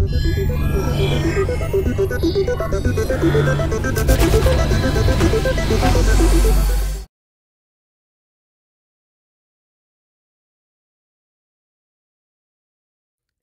Thank you.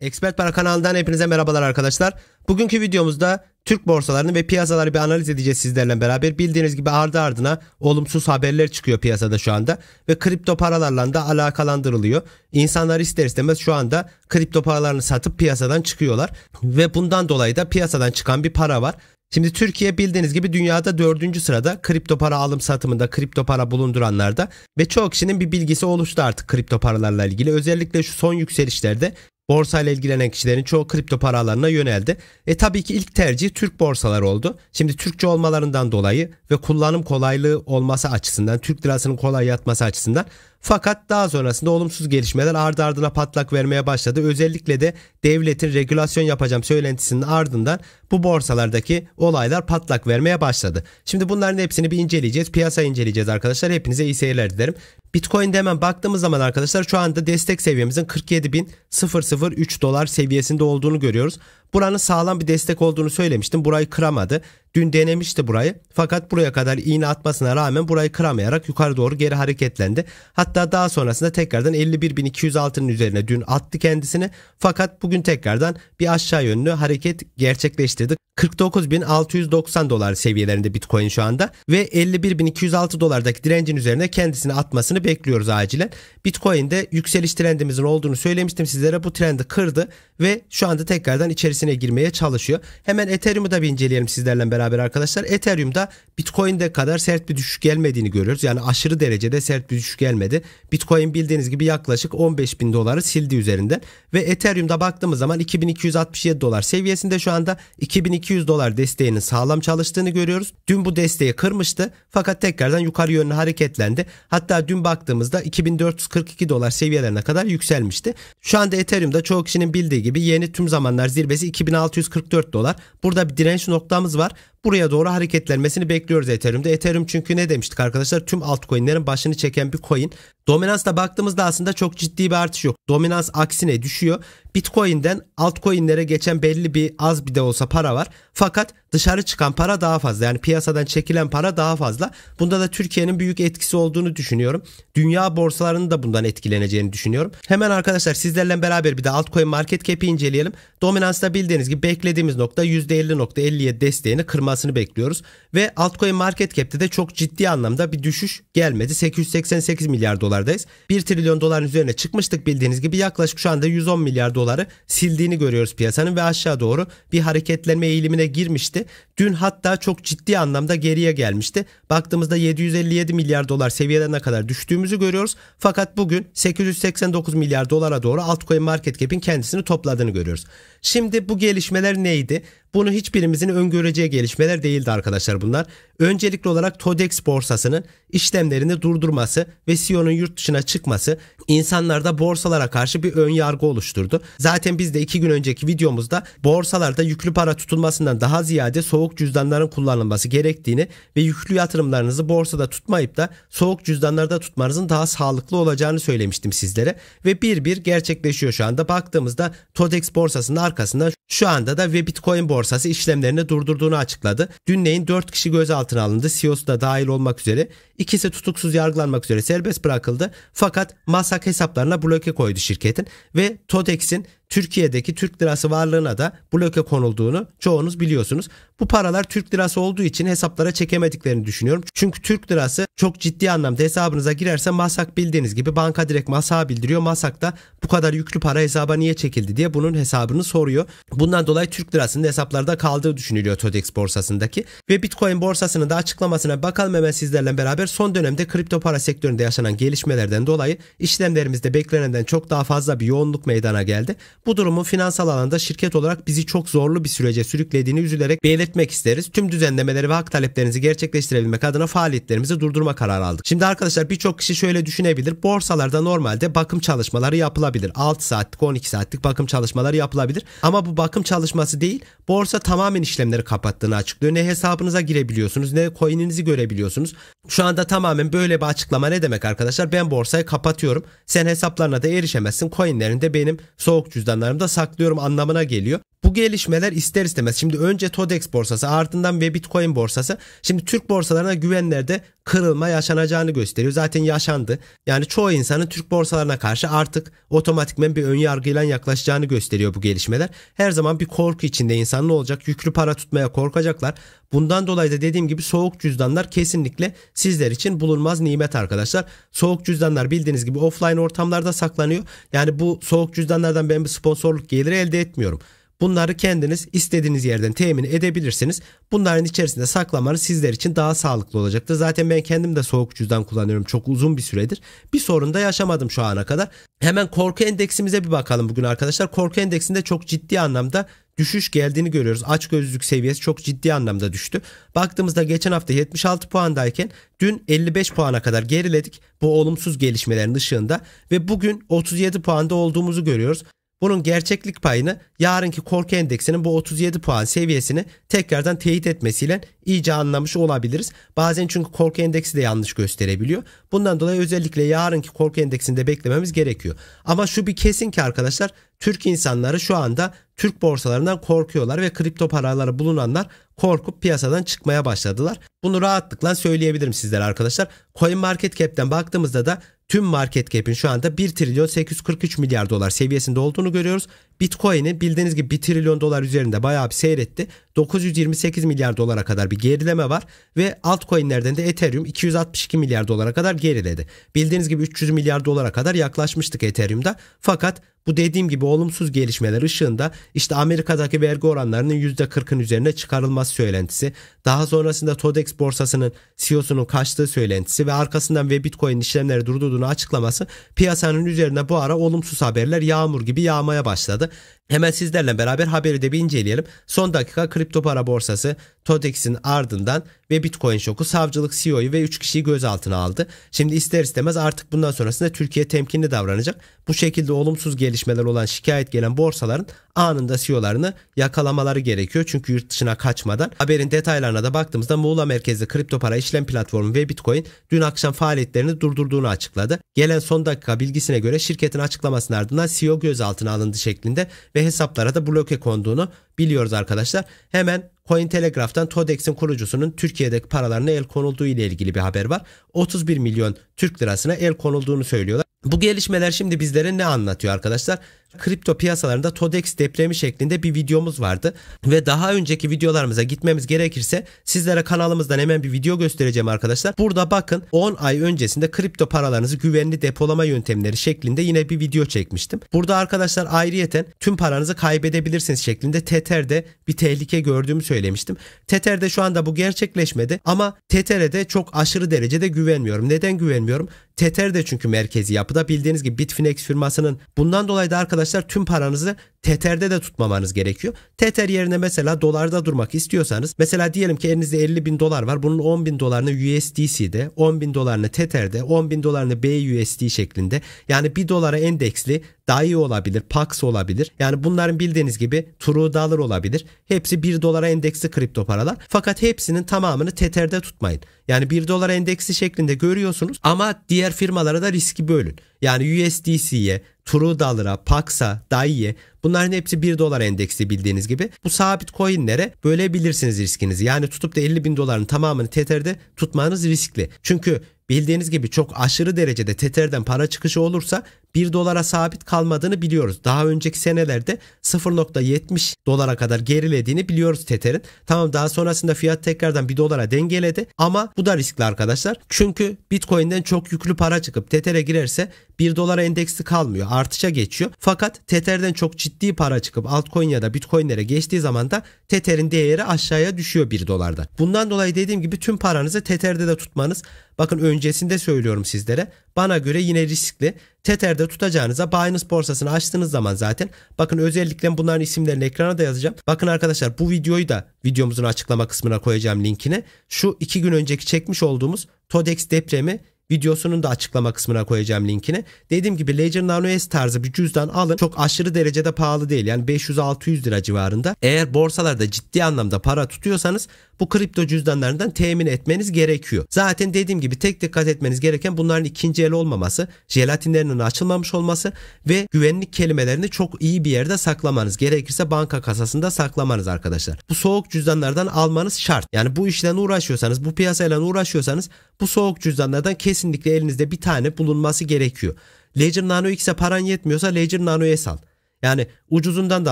Expert Para kanalından hepinize merhabalar arkadaşlar. Bugünkü videomuzda Türk borsalarını ve piyasaları bir analiz edeceğiz sizlerle beraber. Bildiğiniz gibi ardı ardına olumsuz haberler çıkıyor piyasada şu anda ve kripto paralarla da alakalandırılıyor. İnsanlar ister istemez şu anda kripto paralarını satıp piyasadan çıkıyorlar ve bundan dolayı da piyasadan çıkan bir para var. Şimdi Türkiye bildiğiniz gibi dünyada dördüncü sırada kripto para alım satımında kripto para bulunduranlarda ve çoğu kişinin bir bilgisi oluştu artık kripto paralarla ilgili. Özellikle şu son yükselişlerde borsayla ilgilenen kişilerin çoğu kripto paralarına yöneldi. E tabii ki ilk tercih Türk borsaları oldu. Şimdi Türkçe olmalarından dolayı ve kullanım kolaylığı olması açısından, Türk lirasının kolay yatması açısından fakat daha sonrasında olumsuz gelişmeler ardı ardına patlak vermeye başladı. Özellikle de devletin regülasyon yapacağım söylentisinin ardından bu borsalardaki olaylar patlak vermeye başladı. Şimdi bunların hepsini bir inceleyeceğiz. Piyasa inceleyeceğiz arkadaşlar. Hepinize iyi seyirler dilerim. Bitcoin'de hemen baktığımız zaman arkadaşlar şu anda destek seviyemizin 47.003 dolar seviyesinde olduğunu görüyoruz. Buranın sağlam bir destek olduğunu söylemiştim. Burayı kıramadı. Dün denemişti burayı. Fakat buraya kadar iğne atmasına rağmen burayı kıramayarak yukarı doğru geri hareketlendi. Hatta daha sonrasında tekrardan 51.206'nın üzerine dün attı kendisini. Fakat bugün tekrardan bir aşağı yönlü hareket gerçekleştirdi. 49.690 dolar seviyelerinde Bitcoin şu anda ve 51.206 dolardaki direncin üzerine kendisini atmasını bekliyoruz acilen. Bitcoin'de yükseliş trendimizin olduğunu söylemiştim sizlere. Bu trendi kırdı ve şu anda tekrardan içerisinde içerisine girmeye çalışıyor. Hemen Ethereum'u da bir inceleyelim sizlerle beraber arkadaşlar. Ethereum'da Bitcoin'de kadar sert bir düşüş gelmediğini görüyoruz. Yani aşırı derecede sert bir düşüş gelmedi. Bitcoin bildiğiniz gibi yaklaşık 15 bin doları sildi üzerinden. Ve Ethereum'da baktığımız zaman 2267 dolar seviyesinde şu anda 2200 dolar desteğinin sağlam çalıştığını görüyoruz. Dün bu desteği kırmıştı fakat tekrardan yukarı yönlü hareketlendi. Hatta dün baktığımızda 2442 dolar seviyelerine kadar yükselmişti. Şu anda Ethereum'da çoğu kişinin bildiği gibi yeni tüm zamanlar zirvesi 2644 dolar. Burada bir direnç noktamız var buraya doğru hareketlenmesini bekliyoruz Ethereum'de. Ethereum çünkü ne demiştik arkadaşlar? Tüm altcoin'lerin başını çeken bir coin. Dominansla baktığımızda aslında çok ciddi bir artış yok. Dominans aksine düşüyor. Bitcoin'den altcoin'lere geçen belli bir az bir de olsa para var. Fakat dışarı çıkan para daha fazla. Yani piyasadan çekilen para daha fazla. Bunda da Türkiye'nin büyük etkisi olduğunu düşünüyorum. Dünya borsalarının da bundan etkileneceğini düşünüyorum. Hemen arkadaşlar sizlerle beraber bir de altcoin market cap'i inceleyelim. Dominans'ta bildiğiniz gibi beklediğimiz nokta %50.57 desteğini kırmızı kırılmasını bekliyoruz. Ve altcoin market cap'te de çok ciddi anlamda bir düşüş gelmedi. 888 milyar dolardayız. 1 trilyon doların üzerine çıkmıştık bildiğiniz gibi yaklaşık şu anda 110 milyar doları sildiğini görüyoruz piyasanın ve aşağı doğru bir hareketlenme eğilimine girmişti. Dün hatta çok ciddi anlamda geriye gelmişti. Baktığımızda 757 milyar dolar seviyelerine kadar düştüğümüzü görüyoruz. Fakat bugün 889 milyar dolara doğru altcoin market cap'in kendisini topladığını görüyoruz. Şimdi bu gelişmeler neydi? Bunu hiçbirimizin öngöreceği gelişmeler değildi arkadaşlar bunlar. Öncelikli olarak TODEX borsasının işlemlerini durdurması ve CEO'nun yurt dışına çıkması insanlarda borsalara karşı bir ön yargı oluşturdu. Zaten biz de iki gün önceki videomuzda borsalarda yüklü para tutulmasından daha ziyade soğuk cüzdanların kullanılması gerektiğini ve yüklü yatırımlarınızı borsada tutmayıp da soğuk cüzdanlarda tutmanızın daha sağlıklı olacağını söylemiştim sizlere ve bir bir gerçekleşiyor şu anda. Baktığımızda TODEX borsasının arkasından şu anda da ve Bitcoin borsası borsası işlemlerini durdurduğunu açıkladı. Dünleyin 4 kişi gözaltına alındı. CEO'su da dahil olmak üzere. İkisi tutuksuz yargılanmak üzere serbest bırakıldı. Fakat masak hesaplarına bloke koydu şirketin ve TODEX'in Türkiye'deki Türk lirası varlığına da bloke konulduğunu çoğunuz biliyorsunuz. Bu paralar Türk lirası olduğu için hesaplara çekemediklerini düşünüyorum. Çünkü Türk lirası çok ciddi anlamda hesabınıza girerse masak bildiğiniz gibi banka direkt masağa bildiriyor. Masak da bu kadar yüklü para hesaba niye çekildi diye bunun hesabını soruyor. Bundan dolayı Türk lirasının hesaplarda kaldığı düşünülüyor TODEX borsasındaki. Ve Bitcoin borsasının da açıklamasına bakalım hemen sizlerle beraber son dönemde kripto para sektöründe yaşanan gelişmelerden dolayı işlemlerimizde beklenenden çok daha fazla bir yoğunluk meydana geldi. Bu durumun finansal alanda şirket olarak bizi çok zorlu bir sürece sürüklediğini üzülerek belirtmek isteriz. Tüm düzenlemeleri ve hak taleplerinizi gerçekleştirebilmek adına faaliyetlerimizi durdurma kararı aldık. Şimdi arkadaşlar birçok kişi şöyle düşünebilir. Borsalarda normalde bakım çalışmaları yapılabilir. 6 saatlik 12 saatlik bakım çalışmaları yapılabilir. Ama bu bakım çalışması değil borsa tamamen işlemleri kapattığını açıklıyor. Ne hesabınıza girebiliyorsunuz ne coin'inizi görebiliyorsunuz. Şu anda tamamen böyle bir açıklama ne demek arkadaşlar? Ben borsayı kapatıyorum. Sen hesaplarına da erişemezsin. Coin'lerin de benim soğuk cüzdan planlarımda saklıyorum anlamına geliyor bu gelişmeler ister istemez şimdi önce TODEX borsası ardından ve Bitcoin borsası şimdi Türk borsalarına güvenlerde kırılma yaşanacağını gösteriyor. Zaten yaşandı. Yani çoğu insanın Türk borsalarına karşı artık otomatikmen bir ön yargıyla yaklaşacağını gösteriyor bu gelişmeler. Her zaman bir korku içinde insan olacak? Yüklü para tutmaya korkacaklar. Bundan dolayı da dediğim gibi soğuk cüzdanlar kesinlikle sizler için bulunmaz nimet arkadaşlar. Soğuk cüzdanlar bildiğiniz gibi offline ortamlarda saklanıyor. Yani bu soğuk cüzdanlardan ben bir sponsorluk geliri elde etmiyorum. Bunları kendiniz istediğiniz yerden temin edebilirsiniz. Bunların içerisinde saklamanız sizler için daha sağlıklı olacaktır. Zaten ben kendim de soğuk cüzdan kullanıyorum çok uzun bir süredir. Bir sorun da yaşamadım şu ana kadar. Hemen korku endeksimize bir bakalım bugün arkadaşlar. Korku endeksinde çok ciddi anlamda düşüş geldiğini görüyoruz. Aç gözlük seviyesi çok ciddi anlamda düştü. Baktığımızda geçen hafta 76 puandayken dün 55 puana kadar geriledik bu olumsuz gelişmelerin ışığında ve bugün 37 puanda olduğumuzu görüyoruz. Bunun gerçeklik payını yarınki korku endeksinin bu 37 puan seviyesini tekrardan teyit etmesiyle iyice anlamış olabiliriz. Bazen çünkü korku endeksi de yanlış gösterebiliyor. Bundan dolayı özellikle yarınki korku endeksinde beklememiz gerekiyor. Ama şu bir kesin ki arkadaşlar Türk insanları şu anda Türk borsalarından korkuyorlar ve kripto paraları bulunanlar korkup piyasadan çıkmaya başladılar. Bunu rahatlıkla söyleyebilirim sizlere arkadaşlar. Coin Market Cap'ten baktığımızda da tüm market cap'in şu anda 1 trilyon 843 milyar dolar seviyesinde olduğunu görüyoruz. Bitcoin'in bildiğiniz gibi 1 trilyon dolar üzerinde bayağı bir seyretti. 928 milyar dolara kadar bir gerileme var ve altcoin'lerden de Ethereum 262 milyar dolara kadar geriledi. Bildiğiniz gibi 300 milyar dolara kadar yaklaşmıştık Ethereum'da. Fakat bu dediğim gibi olumsuz gelişmeler ışığında işte Amerika'daki vergi oranlarının %40'ın üzerine çıkarılması söylentisi, daha sonrasında Todex borsasının CEO'sunun kaçtığı söylentisi ve arkasından ve Bitcoin işlemleri durdurduğunu açıklaması piyasanın üzerine bu ara olumsuz haberler yağmur gibi yağmaya başladı. Hemen sizlerle beraber haberi de bir inceleyelim. Son dakika kripto para borsası TODEX'in ardından ve Bitcoin şoku savcılık CEO'yu ve 3 kişiyi gözaltına aldı. Şimdi ister istemez artık bundan sonrasında Türkiye temkinli davranacak. Bu şekilde olumsuz gelişmeler olan şikayet gelen borsaların anında CEO'larını yakalamaları gerekiyor. Çünkü yurt dışına kaçmadan. Haberin detaylarına da baktığımızda Muğla merkezli kripto para işlem platformu ve Bitcoin dün akşam faaliyetlerini durdurduğunu açıkladı. Gelen son dakika bilgisine göre şirketin açıklamasının ardından CEO gözaltına alındı şeklinde ve hesaplara da bloke konduğunu biliyoruz arkadaşlar. Hemen Cointelegraph'tan Todex'in kurucusunun Türkiye'deki paralarına el konulduğu ile ilgili bir haber var. 31 milyon Türk lirasına el konulduğunu söylüyorlar. Bu gelişmeler şimdi bizlere ne anlatıyor arkadaşlar? kripto piyasalarında TODEX depremi şeklinde bir videomuz vardı. Ve daha önceki videolarımıza gitmemiz gerekirse sizlere kanalımızdan hemen bir video göstereceğim arkadaşlar. Burada bakın 10 ay öncesinde kripto paralarınızı güvenli depolama yöntemleri şeklinde yine bir video çekmiştim. Burada arkadaşlar ayrıyeten tüm paranızı kaybedebilirsiniz şeklinde Tether'de bir tehlike gördüğümü söylemiştim. Tether'de şu anda bu gerçekleşmedi ama Tether'e de çok aşırı derecede güvenmiyorum. Neden güvenmiyorum? Tether'de çünkü merkezi yapıda bildiğiniz gibi Bitfinex firmasının bundan dolayı da arkadaşlar arkadaşlar tüm paranızı Tether'de de tutmamanız gerekiyor. Tether yerine mesela dolarda durmak istiyorsanız mesela diyelim ki elinizde 50 bin dolar var. Bunun 10 bin dolarını USDC'de, 10 bin dolarını Tether'de, 10 bin dolarını BUSD şeklinde yani 1 dolara endeksli DAI olabilir, PAX olabilir. Yani bunların bildiğiniz gibi True Dollar olabilir. Hepsi 1 dolara endeksli kripto paralar. Fakat hepsinin tamamını Tether'de tutmayın. Yani 1 dolara endeksi şeklinde görüyorsunuz ama diğer firmalara da riski bölün. Yani USDC'ye, True Dollar'a, PAX'a, DAI'ye Bunların hepsi 1 dolar endeksi bildiğiniz gibi. Bu sabit coinlere bölebilirsiniz riskinizi. Yani tutup da 50 bin doların tamamını Tether'de tutmanız riskli. Çünkü Bildiğiniz gibi çok aşırı derecede Tether'den para çıkışı olursa 1 dolara sabit kalmadığını biliyoruz. Daha önceki senelerde 0.70 dolara kadar gerilediğini biliyoruz Tether'in. Tamam daha sonrasında fiyat tekrardan 1 dolara dengeledi ama bu da riskli arkadaşlar. Çünkü Bitcoin'den çok yüklü para çıkıp Tether'e girerse 1 dolara endeksli kalmıyor. Artışa geçiyor. Fakat Tether'den çok ciddi para çıkıp altcoin ya da Bitcoin'lere geçtiği zaman da Tether'in değeri aşağıya düşüyor 1 dolarda. Bundan dolayı dediğim gibi tüm paranızı Tether'de de tutmanız. Bakın öncesinde söylüyorum sizlere bana göre yine riskli. Tether'de tutacağınıza Binance borsasını açtığınız zaman zaten bakın özellikle bunların isimlerini ekrana da yazacağım. Bakın arkadaşlar bu videoyu da videomuzun açıklama kısmına koyacağım linkini. Şu iki gün önceki çekmiş olduğumuz Todex depremi videosunun da açıklama kısmına koyacağım linkini. Dediğim gibi Ledger Nano S tarzı bir cüzdan alın. Çok aşırı derecede pahalı değil. Yani 500-600 lira civarında. Eğer borsalarda ciddi anlamda para tutuyorsanız bu kripto cüzdanlarından temin etmeniz gerekiyor. Zaten dediğim gibi tek dikkat etmeniz gereken bunların ikinci el olmaması, jelatinlerinin açılmamış olması ve güvenlik kelimelerini çok iyi bir yerde saklamanız. Gerekirse banka kasasında saklamanız arkadaşlar. Bu soğuk cüzdanlardan almanız şart. Yani bu işle uğraşıyorsanız, bu piyasayla uğraşıyorsanız bu soğuk cüzdanlardan kesinlikle elinizde bir tane bulunması gerekiyor. Ledger Nano X'e paran yetmiyorsa Ledger Nano S al. Yani ucuzundan da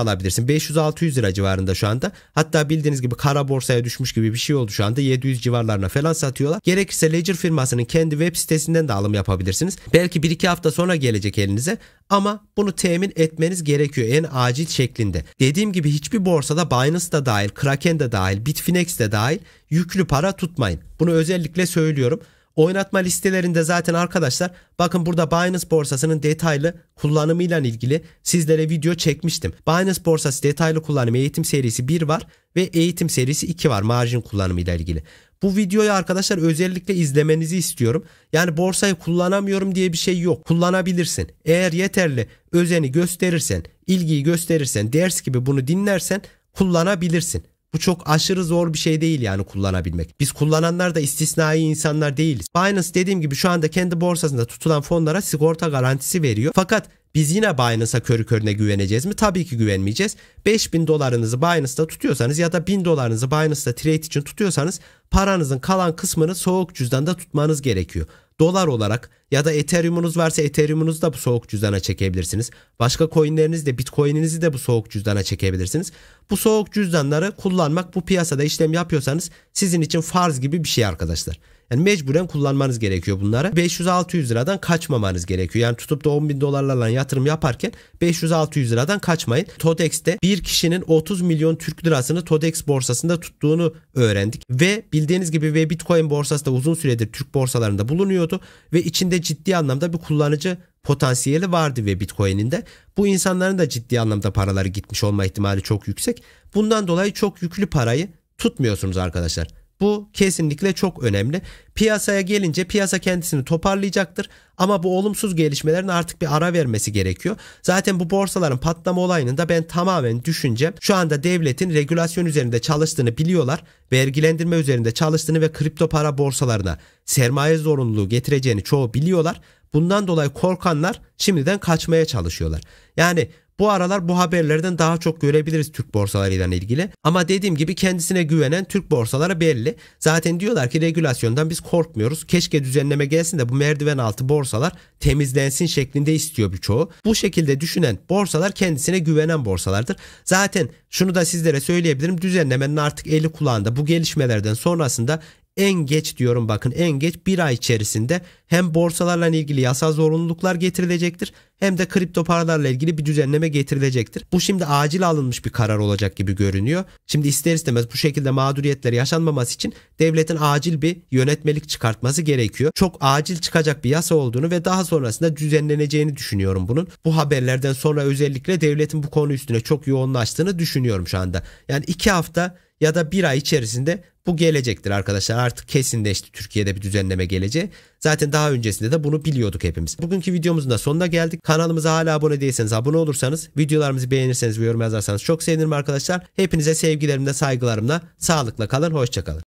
alabilirsin. 500-600 lira civarında şu anda. Hatta bildiğiniz gibi kara borsaya düşmüş gibi bir şey oldu şu anda. 700 civarlarına falan satıyorlar. Gerekirse Ledger firmasının kendi web sitesinden de alım yapabilirsiniz. Belki 1-2 hafta sonra gelecek elinize ama bunu temin etmeniz gerekiyor en acil şeklinde. Dediğim gibi hiçbir borsada Binance da dahil, Kraken de dahil, Bitfinex de dahil yüklü para tutmayın. Bunu özellikle söylüyorum. Oynatma listelerinde zaten arkadaşlar bakın burada Binance borsasının detaylı kullanımıyla ilgili sizlere video çekmiştim. Binance borsası detaylı kullanım eğitim serisi 1 var ve eğitim serisi 2 var marjin kullanımıyla ilgili. Bu videoyu arkadaşlar özellikle izlemenizi istiyorum. Yani borsayı kullanamıyorum diye bir şey yok. Kullanabilirsin. Eğer yeterli özeni gösterirsen, ilgiyi gösterirsen, ders gibi bunu dinlersen kullanabilirsin. Bu çok aşırı zor bir şey değil yani kullanabilmek. Biz kullananlar da istisnai insanlar değiliz. Binance dediğim gibi şu anda kendi borsasında tutulan fonlara sigorta garantisi veriyor. Fakat biz yine Binance'a körü körüne güveneceğiz mi? Tabii ki güvenmeyeceğiz. 5000 dolarınızı Binance'da tutuyorsanız ya da 1000 dolarınızı Binance'da trade için tutuyorsanız paranızın kalan kısmını soğuk cüzdanda tutmanız gerekiyor dolar olarak ya da Ethereum'unuz varsa Ethereum'unuzu da bu soğuk cüzdana çekebilirsiniz. Başka coinleriniz de Bitcoin'inizi de bu soğuk cüzdana çekebilirsiniz. Bu soğuk cüzdanları kullanmak bu piyasada işlem yapıyorsanız sizin için farz gibi bir şey arkadaşlar. Yani mecburen kullanmanız gerekiyor bunları. 500-600 liradan kaçmamanız gerekiyor. Yani tutup da 10 bin dolarlarla yatırım yaparken 500-600 liradan kaçmayın. Todex'te bir kişinin 30 milyon Türk lirasını Todex borsasında tuttuğunu öğrendik. Ve bildiğiniz gibi ve Bitcoin borsası da uzun süredir Türk borsalarında bulunuyor satıyordu ve içinde ciddi anlamda bir kullanıcı potansiyeli vardı ve Bitcoin'in de. Bu insanların da ciddi anlamda paraları gitmiş olma ihtimali çok yüksek. Bundan dolayı çok yüklü parayı tutmuyorsunuz arkadaşlar. Bu kesinlikle çok önemli. Piyasaya gelince piyasa kendisini toparlayacaktır ama bu olumsuz gelişmelerin artık bir ara vermesi gerekiyor. Zaten bu borsaların patlama olayının da ben tamamen düşüncem şu anda devletin regülasyon üzerinde çalıştığını biliyorlar. Vergilendirme üzerinde çalıştığını ve kripto para borsalarına sermaye zorunluluğu getireceğini çoğu biliyorlar. Bundan dolayı korkanlar şimdiden kaçmaya çalışıyorlar. Yani bu aralar bu haberlerden daha çok görebiliriz Türk borsalarıyla ilgili. Ama dediğim gibi kendisine güvenen Türk borsaları belli. Zaten diyorlar ki regülasyondan biz korkmuyoruz. Keşke düzenleme gelsin de bu merdiven altı borsalar temizlensin şeklinde istiyor birçoğu. Bu şekilde düşünen borsalar kendisine güvenen borsalardır. Zaten şunu da sizlere söyleyebilirim. Düzenlemenin artık eli kulağında bu gelişmelerden sonrasında en geç diyorum bakın en geç bir ay içerisinde hem borsalarla ilgili yasal zorunluluklar getirilecektir hem de kripto paralarla ilgili bir düzenleme getirilecektir. Bu şimdi acil alınmış bir karar olacak gibi görünüyor. Şimdi ister istemez bu şekilde mağduriyetler yaşanmaması için devletin acil bir yönetmelik çıkartması gerekiyor. Çok acil çıkacak bir yasa olduğunu ve daha sonrasında düzenleneceğini düşünüyorum bunun. Bu haberlerden sonra özellikle devletin bu konu üstüne çok yoğunlaştığını düşünüyorum şu anda. Yani iki hafta ya da bir ay içerisinde bu gelecektir arkadaşlar. Artık kesinleşti Türkiye'de bir düzenleme geleceği. Zaten daha öncesinde de bunu biliyorduk hepimiz. Bugünkü videomuzun da sonuna geldik. Kanalımıza hala abone değilseniz abone olursanız, videolarımızı beğenirseniz ve yorum yazarsanız çok sevinirim arkadaşlar. Hepinize sevgilerimle, saygılarımla, sağlıkla kalın, hoşçakalın.